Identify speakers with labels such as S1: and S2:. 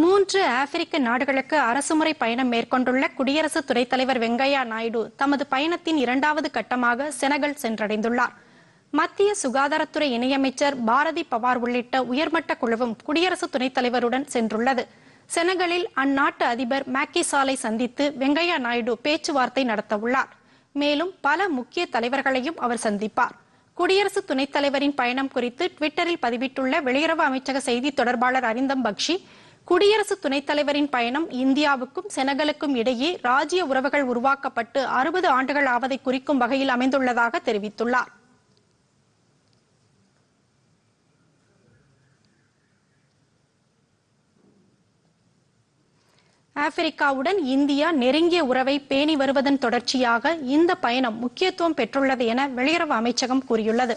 S1: மூன்று ஆப்பிரிக்க நாடுகளுக்கு அரசுமுறை பயணம் மேற்கொண்டுள்ள குடியரசு துணைத் தலைவர் வெங்கையா நாயுடு தமது பயணத்தின் இரண்டாவது கட்டமாக செனகல் சென்றடைந்துள்ளார் மத்திய சுகாதாரத்துறை இணையமைச்சர் பாரதி பவார் உள்ளிட்ட உயர்மட்ட குழுவும் குடியரசு துணைத் தலைவருடன் சென்றுள்ளது செனகலில் அந்நாட்டு அதிபர் மேக்கிசாலை சந்தித்து வெங்கையா நாயுடு பேச்சுவார்த்தை நடத்தவுள்ளார் மேலும் பல முக்கிய தலைவர்களையும் அவர் சந்திப்பார் குடியரசு துணைத் தலைவரின் பயணம் குறித்து டுவிட்டரில் பதிவிட்டுள்ள வெளியுறவு அமைச்சக செய்தி தொடர்பாளர் அரிந்தம் பக்ஷி குடியரசு துணைத் தலைவரின் பயணம் இந்தியாவுக்கும் செனகலுக்கும் இடையே ராஜ்ய உறவுகள் உருவாக்கப்பட்டு அறுபது ஆண்டுகள் ஆவதை குறிக்கும் வகையில் அமைந்துள்ளதாக தெரிவித்துள்ளார் ஆப்பிரிக்காவுடன் இந்தியா நெருங்கிய உறவை பேணி வருவதன் தொடர்ச்சியாக இந்த பயணம் முக்கியத்துவம் பெற்றுள்ளது என வெளியுறவு அமைச்சகம் கூறியுள்ளது